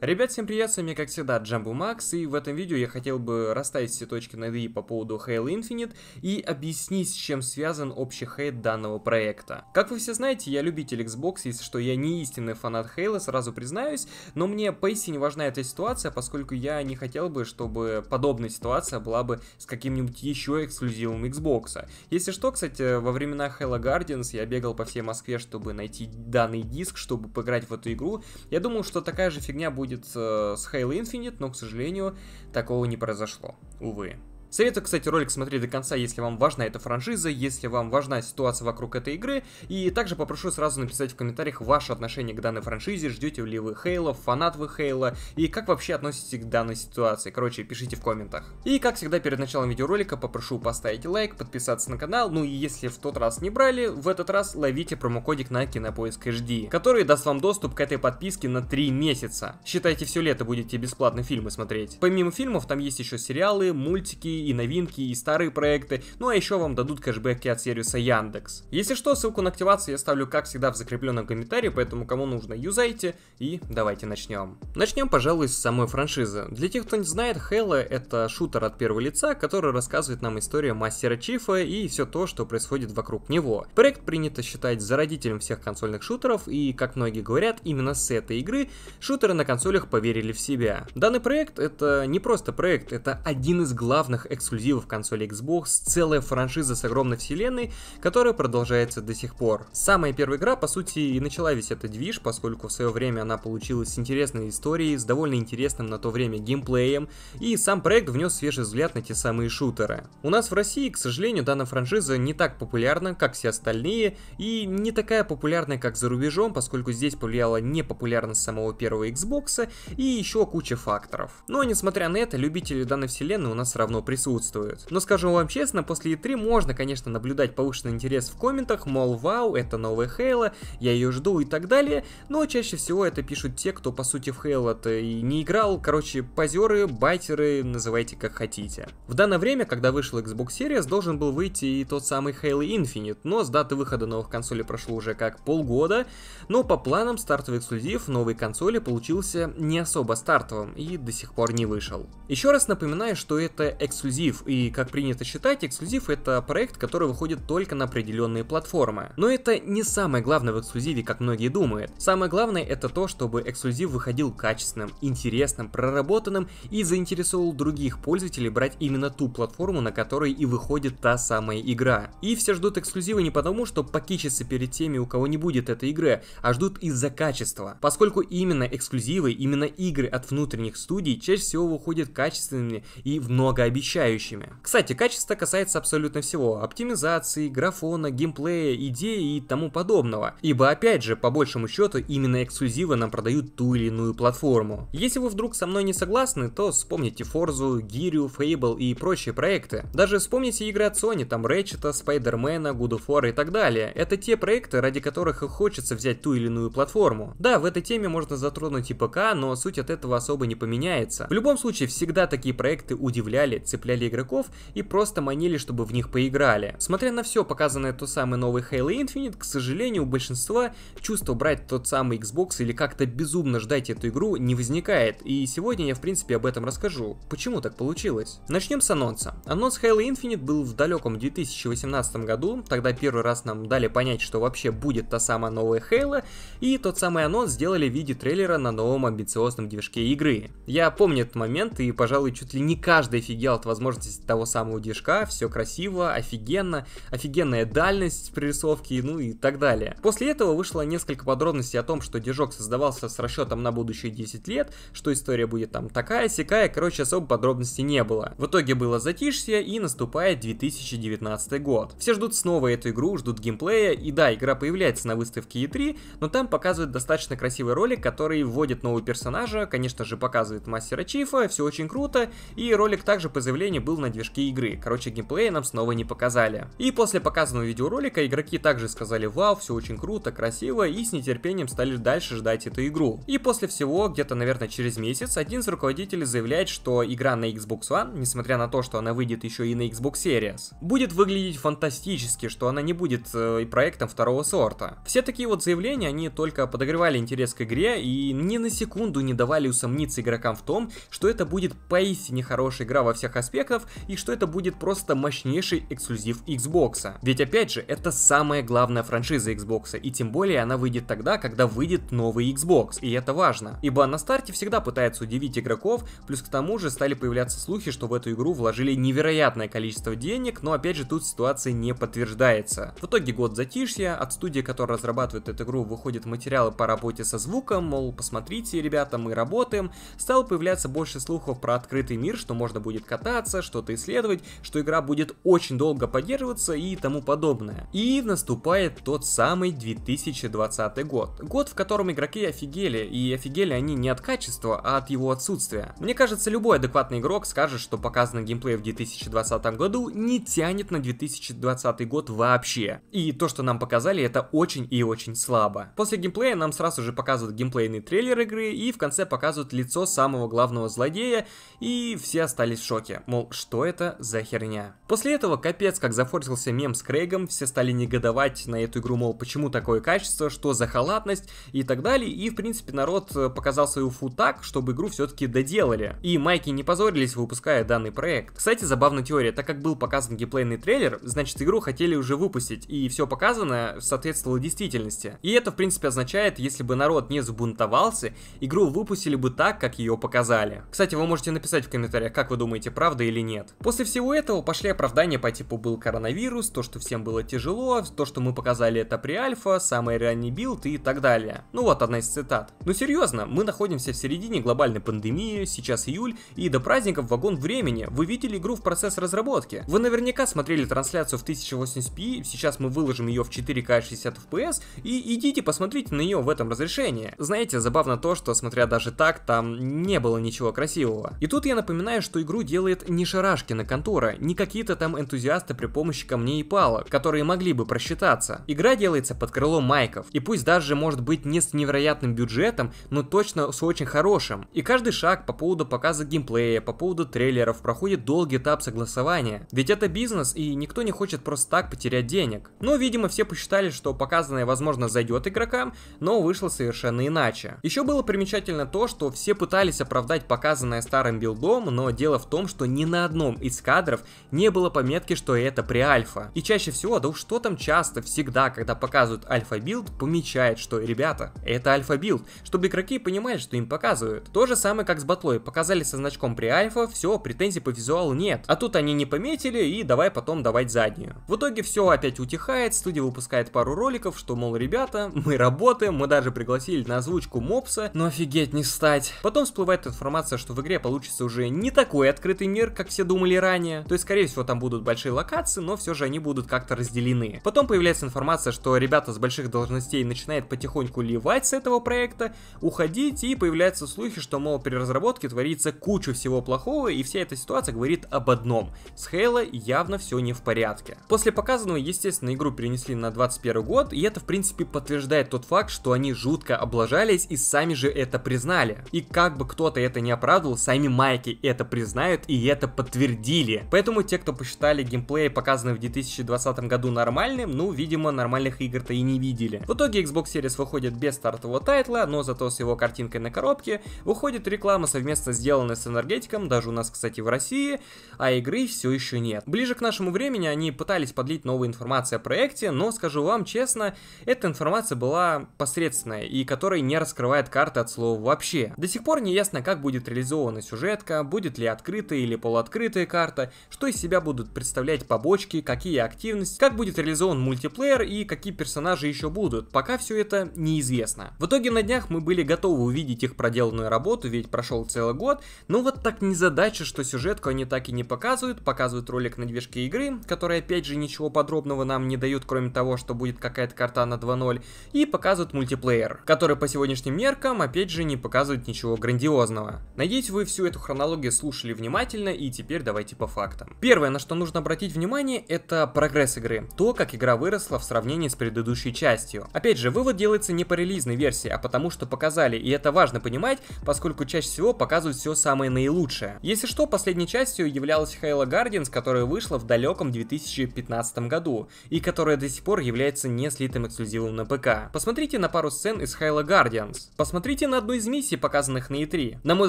Ребят, всем привет, с вами как всегда Джамбу Макс, и в этом видео я хотел бы расставить все точки над «и» по поводу Halo Infinite и объяснить, с чем связан общий хейт данного проекта. Как вы все знаете, я любитель Xbox, и что я не истинный фанат Halo, сразу признаюсь, но мне поистине важна эта ситуация, поскольку я не хотел бы, чтобы подобная ситуация была бы с каким-нибудь еще эксклюзивом Xbox. Если что, кстати, во времена Halo Guardians я бегал по всей Москве, чтобы найти данный диск, чтобы поиграть в эту игру. Я думал, что такая же фигня будет будет э, с Halo Infinite, но, к сожалению, такого не произошло, увы. Советую, кстати, ролик смотреть до конца, если вам важна эта франшиза, если вам важна ситуация вокруг этой игры. И также попрошу сразу написать в комментариях ваше отношение к данной франшизе, ждете ли вы Хейла, фанат вы Хейла, и как вообще относитесь к данной ситуации. Короче, пишите в комментах. И, как всегда, перед началом видеоролика попрошу поставить лайк, подписаться на канал, ну и если в тот раз не брали, в этот раз ловите промокодик на Кинопоиск HD, который даст вам доступ к этой подписке на 3 месяца. Считайте, все лето будете бесплатно фильмы смотреть. Помимо фильмов, там есть еще сериалы, мультики и новинки, и старые проекты, ну а еще вам дадут кэшбэки от сервиса Яндекс. Если что, ссылку на активацию я ставлю, как всегда, в закрепленном комментарии, поэтому кому нужно, юзайте, и давайте начнем. Начнем, пожалуй, с самой франшизы. Для тех, кто не знает, Halo — это шутер от первого лица, который рассказывает нам историю мастера Чифа и все то, что происходит вокруг него. Проект принято считать за родителем всех консольных шутеров, и, как многие говорят, именно с этой игры шутеры на консолях поверили в себя. Данный проект — это не просто проект, это один из главных крутых эксклюзивов консоли Xbox, целая франшиза с огромной вселенной, которая продолжается до сих пор. Самая первая игра, по сути, и начала весь этот движ, поскольку в свое время она получилась с интересной историей, с довольно интересным на то время геймплеем, и сам проект внес свежий взгляд на те самые шутеры. У нас в России, к сожалению, данная франшиза не так популярна, как все остальные, и не такая популярная, как за рубежом, поскольку здесь повлияла непопулярность самого первого Xbox и еще куча факторов. Но несмотря на это, любители данной вселенной у нас равно присутствуют присутствуют. Но скажу вам честно, после E3 можно, конечно, наблюдать повышенный интерес в комментах, мол, вау, это новая Хейла, я ее жду и так далее, но чаще всего это пишут те, кто по сути в Хейла-то и не играл, короче, позеры, байтеры, называйте как хотите. В данное время, когда вышел Xbox Series, должен был выйти и тот самый Halo Infinite, но с даты выхода новых консолей прошло уже как полгода, но по планам стартовый эксклюзив новой консоли получился не особо стартовым и до сих пор не вышел. Еще раз напоминаю, что это эксклюзив эксклюзив, и, как принято считать, эксклюзив — это проект, который выходит только на определенные платформы. Но это не самое главное в эксклюзиве, как многие думают. Самое главное — это то, чтобы эксклюзив выходил качественным, интересным, проработанным и заинтересовал других пользователей брать именно ту платформу, на которой и выходит та самая игра. И все ждут эксклюзивы не потому, что покичатся перед теми, у кого не будет этой игры, а ждут из-за качества. Поскольку именно эксклюзивы, именно игры от внутренних студий чаще всего выходят качественными и многообещающими обучающими. Кстати, качество касается абсолютно всего. Оптимизации, графона, геймплея, идеи и тому подобного. Ибо опять же, по большему счету, именно эксклюзивы нам продают ту или иную платформу. Если вы вдруг со мной не согласны, то вспомните Forza, Giryu, Fable и прочие проекты. Даже вспомните игры от Sony, там Ratchet, Spider-Man, God of War и так далее. Это те проекты, ради которых и хочется взять ту или иную платформу. Да, в этой теме можно затронуть и ПК, но суть от этого особо не поменяется. В любом случае, всегда такие проекты удивляли, цепляли цепляли игроков и просто манили, чтобы в них поиграли. Смотря на все показанное то самый новый Halo Infinite, к сожалению, у большинства чувство брать тот самый Xbox или как-то безумно ждать эту игру не возникает, и сегодня я в принципе об этом расскажу, почему так получилось. Начнем с анонса. Анонс Halo Infinite был в далеком 2018 году, тогда первый раз нам дали понять, что вообще будет та самая новая Halo, и тот самый анонс сделали в виде трейлера на новом амбициозном движке игры. Я помню этот момент, и, пожалуй, чуть ли не каждый офигел от возможности возможности того самого движка, все красиво, офигенно, офигенная дальность прорисовки, ну и так далее. После этого вышло несколько подробностей о том, что движок создавался с расчетом на будущие 10 лет, что история будет там такая, сякая, короче, особо подробностей не было. В итоге было затишье и наступает 2019 год. Все ждут снова эту игру, ждут геймплея, и да, игра появляется на выставке E3, но там показывают достаточно красивый ролик, который вводит нового персонажа, конечно же показывает мастера Чифа, все очень круто, и ролик также появляется сожалению, был на движке игры, короче геймплея нам снова не показали. И после показанного видеоролика игроки также сказали вау, все очень круто, красиво и с нетерпением стали дальше ждать эту игру. И после всего, где-то, наверное, через месяц, один из руководителей заявляет, что игра на Xbox One, несмотря на то, что она выйдет еще и на Xbox Series, будет выглядеть фантастически, что она не будет э, проектом второго сорта. Все такие вот заявления, они только подогревали интерес к игре и ни на секунду не давали усомниться игрокам в том, что это будет поистине хорошая игра во всех аспектах аспектов и что это будет просто мощнейший эксклюзив Xbox. Ведь опять же, это самая главная франшиза Xbox, и тем более она выйдет тогда, когда выйдет новый Xbox, и это важно. Ибо на старте всегда пытаются удивить игроков, плюс к тому же стали появляться слухи, что в эту игру вложили невероятное количество денег, но опять же тут ситуация не подтверждается. В итоге год затишья, от студии, которая разрабатывает эту игру, выходят материалы по работе со звуком, мол, посмотрите, ребята, мы работаем. Стало появляться больше слухов про открытый мир, что можно будет кататься, разбираться, что-то исследовать, что игра будет очень долго поддерживаться и тому подобное. И наступает тот самый 2020 год. Год, в котором игроки офигели, и офигели они не от качества, а от его отсутствия. Мне кажется, любой адекватный игрок скажет, что показанный геймплей в 2020 году не тянет на 2020 год вообще. И то, что нам показали, это очень и очень слабо. После геймплея нам сразу же показывают геймплейный трейлер игры, и в конце показывают лицо самого главного злодея, и все остались в шоке мол, что это за херня. После этого капец как зафорсился мем с Крейгом, все стали негодовать на эту игру, мол, почему такое качество, что за халатность и так далее, и в принципе народ э, показал свою фу так, чтобы игру все-таки доделали. И майки не позорились, выпуская данный проект. Кстати, забавная теория, так как был показан геймплейный трейлер, значит игру хотели уже выпустить, и все показанное соответствовало действительности. И это в принципе означает, если бы народ не забунтовался, игру выпустили бы так, как ее показали. Кстати, вы можете написать в комментариях, как вы думаете, правда правда или нет. После всего этого пошли оправдания по типу был коронавирус, то, что всем было тяжело, то, что мы показали это при альфа, самый ранний билд и так далее. Ну вот одна из цитат. Но «Ну серьезно, мы находимся в середине глобальной пандемии, сейчас июль, и до праздников вагон времени. Вы видели игру в процесс разработки. Вы наверняка смотрели трансляцию в 1080p, сейчас мы выложим ее в 4 k 60 FPS, и идите посмотрите на нее в этом разрешении. Знаете, забавно то, что смотря даже так, там не было ничего красивого. И тут я напоминаю, что игру делает не Шарашкина контора, не какие-то там энтузиасты при помощи камней и палок, которые могли бы просчитаться. Игра делается под крыло майков, и пусть даже может быть не с невероятным бюджетом, но точно с очень хорошим. И каждый шаг по поводу показа геймплея, по поводу трейлеров проходит долгий этап согласования. Ведь это бизнес, и никто не хочет просто так потерять денег. Но, видимо, все посчитали, что показанное, возможно, зайдет игрокам, но вышло совершенно иначе. Еще было примечательно то, что все пытались оправдать показанное старым билдом, но дело в том, что ни на одном из кадров не было пометки, что это преальфа. И чаще всего, да уж что там часто, всегда, когда показывают альфа-билд, помечает, что, ребята, это альфа-билд, чтобы игроки понимали, что им показывают. То же самое, как с батлой, показали со значком преальфа, все, претензий по визуалу нет. А тут они не пометили и давай потом давать заднюю. В итоге все опять утихает, студия выпускает пару роликов, что, мол, ребята, мы работаем, мы даже пригласили на озвучку мопса, но офигеть не стать. Потом всплывает информация, что в игре получится уже не такой открытый мир, мир, как все думали ранее. То есть, скорее всего, там будут большие локации, но все же они будут как-то разделены. Потом появляется информация, что ребята с больших должностей начинают потихоньку ливать с этого проекта, уходить, и появляются слухи, что, мол, при разработке творится куча всего плохого, и вся эта ситуация говорит об одном. С Halo явно все не в порядке. После показанного, естественно, игру перенесли на 21 год, и это, в принципе, подтверждает тот факт, что они жутко облажались и сами же это признали. И как бы кто-то это не оправдывал, сами майки это признают, и это подтвердили. Поэтому те, кто посчитали геймплей, показанный в 2020 году нормальным, ну, видимо, нормальных игр-то и не видели. В итоге Xbox Series выходит без стартового тайтла, но зато с его картинкой на коробке выходит реклама, совместно сделанная с энергетиком, даже у нас, кстати, в России, а игры все еще нет. Ближе к нашему времени они пытались подлить новую информацию о проекте, но, скажу вам честно, эта информация была посредственная и которой не раскрывает карты от слова вообще. До сих пор не ясно, как будет реализована сюжетка, будет ли открытая или полуоткрытая карта, что из себя будут представлять побочки, какие активности, как будет реализован мультиплеер и какие персонажи еще будут, пока все это неизвестно. В итоге на днях мы были готовы увидеть их проделанную работу, ведь прошел целый год, но вот так не задача, что сюжетку они так и не показывают, показывают ролик на движке игры, который опять же ничего подробного нам не дают, кроме того, что будет какая-то карта на 2.0, и показывают мультиплеер, который по сегодняшним меркам опять же не показывает ничего грандиозного. Надеюсь, вы всю эту хронологию слушали внимательно, довольно, и теперь давайте по фактам. Первое, на что нужно обратить внимание, это прогресс игры, то, как игра выросла в сравнении с предыдущей частью. Опять же, вывод делается не по релизной версии, а потому что показали, и это важно понимать, поскольку чаще всего показывают все самое наилучшее. Если что, последней частью являлась Halo Guardians, которая вышла в далеком 2015 году, и которая до сих пор является не слитым эксклюзивом на ПК. Посмотрите на пару сцен из Halo Guardians. Посмотрите на одну из миссий, показанных на E3. На мой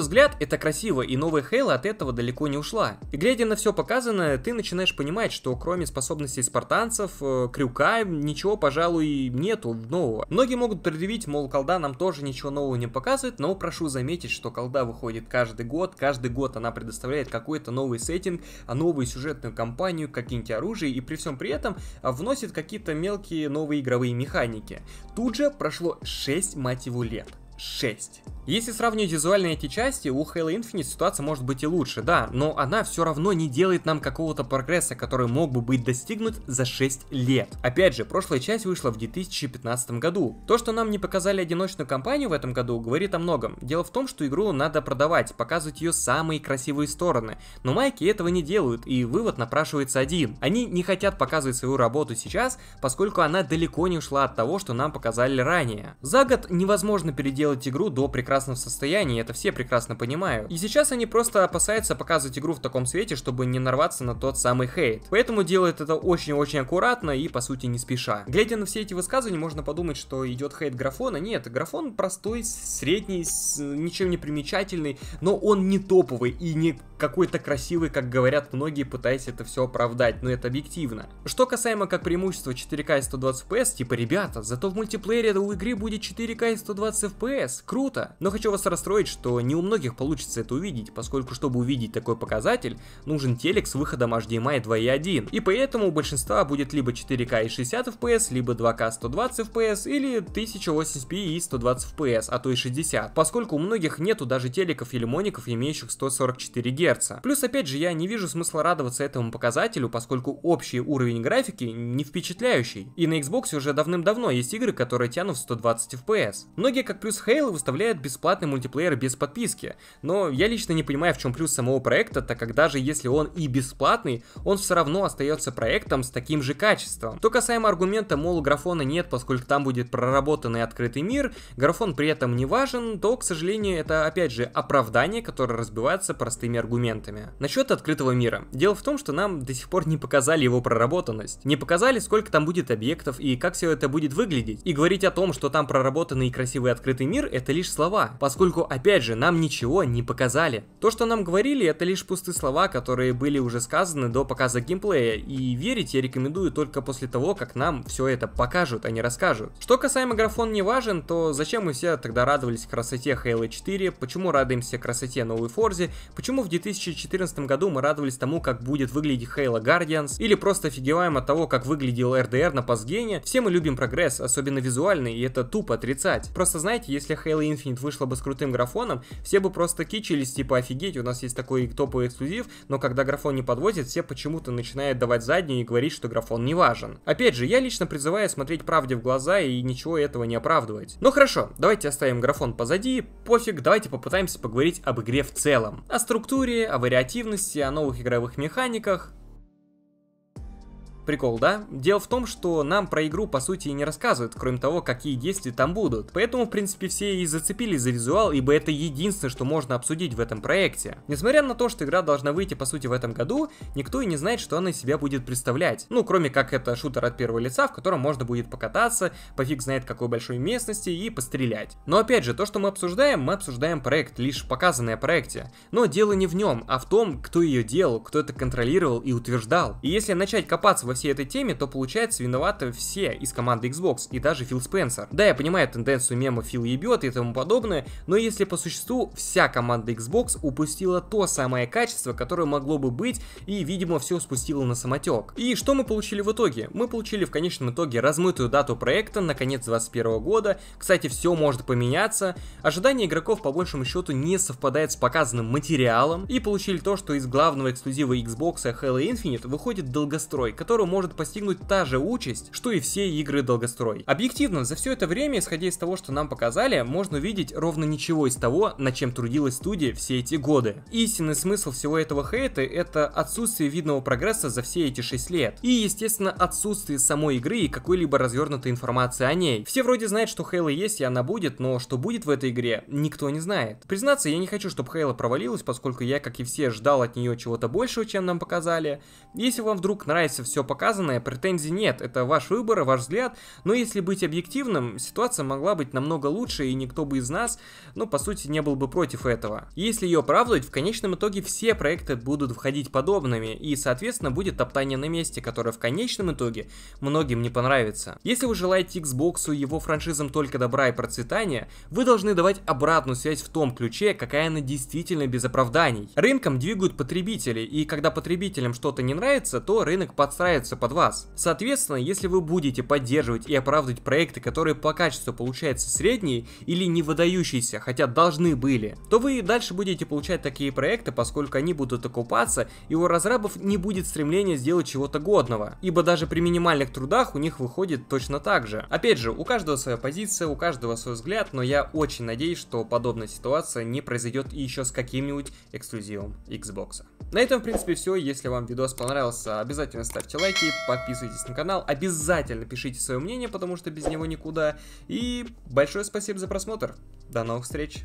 взгляд, это красиво, и новый Halo от этого далеко не ушла. И глядя на все показанное, ты начинаешь понимать, что кроме способностей спартанцев, э, крюка, ничего, пожалуй, нету нового. Многие могут предъявить, мол, колда нам тоже ничего нового не показывает, но прошу заметить, что колда выходит каждый год, каждый год она предоставляет какой-то новый сеттинг, а новую сюжетную кампанию, какие-нибудь оружие, и при всем при этом а, вносит какие-то мелкие новые игровые механики. Тут же прошло 6, мать его, лет. 6. Если сравнивать визуально эти части, у Halo Infinite ситуация может быть и лучше, да, но она все равно не делает нам какого-то прогресса, который мог бы быть достигнут за 6 лет. Опять же, прошлая часть вышла в 2015 году. То, что нам не показали одиночную кампанию в этом году, говорит о многом. Дело в том, что игру надо продавать, показывать ее самые красивые стороны. Но майки этого не делают, и вывод напрашивается один. Они не хотят показывать свою работу сейчас, поскольку она далеко не ушла от того, что нам показали ранее. За год невозможно переделать доделать игру до прекрасного состояния, это все прекрасно понимают. И сейчас они просто опасаются показывать игру в таком свете, чтобы не нарваться на тот самый хейт. Поэтому делают это очень-очень аккуратно и, по сути, не спеша. Глядя на все эти высказывания, можно подумать, что идет хейт графона. Нет, графон простой, средний, ничем не примечательный, но он не топовый и не какой-то красивый, как говорят многие, пытаясь это все оправдать, но это объективно. Что касаемо как преимущества 4К и 120 FPS, типа, ребята, зато в мультиплеере у игры будет 4К и 120 FPS, круто! Но хочу вас расстроить, что не у многих получится это увидеть, поскольку чтобы увидеть такой показатель, нужен телек с выходом HDMI 2.1, и поэтому у большинства будет либо 4К и 60 FPS, либо 2К 120 FPS, или 1080p и 120 FPS, а то и 60, поскольку у многих нету даже телеков или моников, имеющих 144 Гц. Гц. Плюс, опять же, я не вижу смысла радоваться этому показателю, поскольку общий уровень графики не впечатляющий. И на Xbox уже давным-давно есть игры, которые тянут в 120 FPS. Многие, как плюс Halo, выставляют бесплатный мультиплеер без подписки, но я лично не понимаю, в чем плюс самого проекта, так как даже если он и бесплатный, он все равно остается проектом с таким же качеством. То касаемо аргумента, мол, графона нет, поскольку там будет проработанный открытый мир, графон при этом не важен, то, к сожалению, это опять же оправдание, которое разбивается простыми аргументами аргументами. Насчет открытого мира. Дело в том, что нам до сих пор не показали его проработанность. Не показали, сколько там будет объектов и как все это будет выглядеть. И говорить о том, что там проработанный и красивый открытый мир, это лишь слова. Поскольку, опять же, нам ничего не показали. То, что нам говорили, это лишь пустые слова, которые были уже сказаны до показа геймплея. И верить я рекомендую только после того, как нам все это покажут, а не расскажут. Что касаемо графон не важен, то зачем мы все тогда радовались красоте Halo 4, почему радуемся красоте новой Forza, почему в 2000 2014 году мы радовались тому, как будет выглядеть Halo Guardians, или просто офигеваем от того, как выглядел RDR на пасгене, все мы любим прогресс, особенно визуальный, и это тупо отрицать. Просто знаете, если Halo Infinite вышла бы с крутым графоном, все бы просто кичились, типа офигеть, у нас есть такой топовый эксклюзив, но когда графон не подвозит, все почему-то начинают давать заднюю и говорить, что графон не важен. Опять же, я лично призываю смотреть правде в глаза и ничего этого не оправдывать. Ну хорошо, давайте оставим графон позади, пофиг, давайте попытаемся поговорить об игре в целом. О структуре, о вариативности, о новых игровых механиках, прикол, да? Дело в том, что нам про игру по сути и не рассказывают, кроме того, какие действия там будут. Поэтому, в принципе, все и зацепились за визуал, ибо это единственное, что можно обсудить в этом проекте. Несмотря на то, что игра должна выйти по сути в этом году, никто и не знает, что она из себя будет представлять. Ну, кроме как это шутер от первого лица, в котором можно будет покататься, пофиг знает какой большой местности и пострелять. Но опять же, то, что мы обсуждаем, мы обсуждаем проект, лишь показанное о проекте. Но дело не в нем, а в том, кто ее делал, кто это контролировал и утверждал. И если начать копаться во всех всей этой теме, то получается виноваты все из команды Xbox и даже Фил Спенсер. Да, я понимаю тенденцию мема Фил ебет и тому подобное, но если по существу вся команда Xbox упустила то самое качество, которое могло бы быть и, видимо, все спустило на самотек. И что мы получили в итоге? Мы получили в конечном итоге размытую дату проекта на конец 2021 года. Кстати, все может поменяться. Ожидания игроков по большему счету не совпадает с показанным материалом. И получили то, что из главного эксклюзива Xbox Halo Infinite выходит долгострой, который которого может постигнуть та же участь, что и все игры долгострой. Объективно, за все это время, исходя из того, что нам показали, можно увидеть ровно ничего из того, над чем трудилась студия все эти годы. Истинный смысл всего этого хейта — это отсутствие видного прогресса за все эти 6 лет. И, естественно, отсутствие самой игры и какой-либо развернутой информации о ней. Все вроде знают, что Хейла есть и она будет, но что будет в этой игре, никто не знает. Признаться, я не хочу, чтобы Хейла провалилась, поскольку я, как и все, ждал от нее чего-то большего, чем нам показали. Если вам вдруг нравится все показанное, претензий нет, это ваш выбор, ваш взгляд, но если быть объективным, ситуация могла быть намного лучше, и никто бы из нас, ну, по сути, не был бы против этого. Если ее оправдывать, в конечном итоге все проекты будут входить подобными, и, соответственно, будет топтание на месте, которое в конечном итоге многим не понравится. Если вы желаете Xbox и его франшизам только добра и процветания, вы должны давать обратную связь в том ключе, какая она действительно без оправданий. Рынком двигают потребители, и когда потребителям что-то не нравится, то рынок подстраивается подстраиваются под вас. Соответственно, если вы будете поддерживать и оправдывать проекты, которые по качеству получаются средние или не выдающиеся, хотя должны были, то вы и дальше будете получать такие проекты, поскольку они будут окупаться, и у разрабов не будет стремления сделать чего-то годного, ибо даже при минимальных трудах у них выходит точно так же. Опять же, у каждого своя позиция, у каждого свой взгляд, но я очень надеюсь, что подобная ситуация не произойдет еще с каким-нибудь эксклюзивом Xbox. На этом, в принципе, все. Если вам видос понравился, обязательно ставьте лайк лайки, подписывайтесь на канал, обязательно пишите свое мнение, потому что без него никуда. И большое спасибо за просмотр. До новых встреч!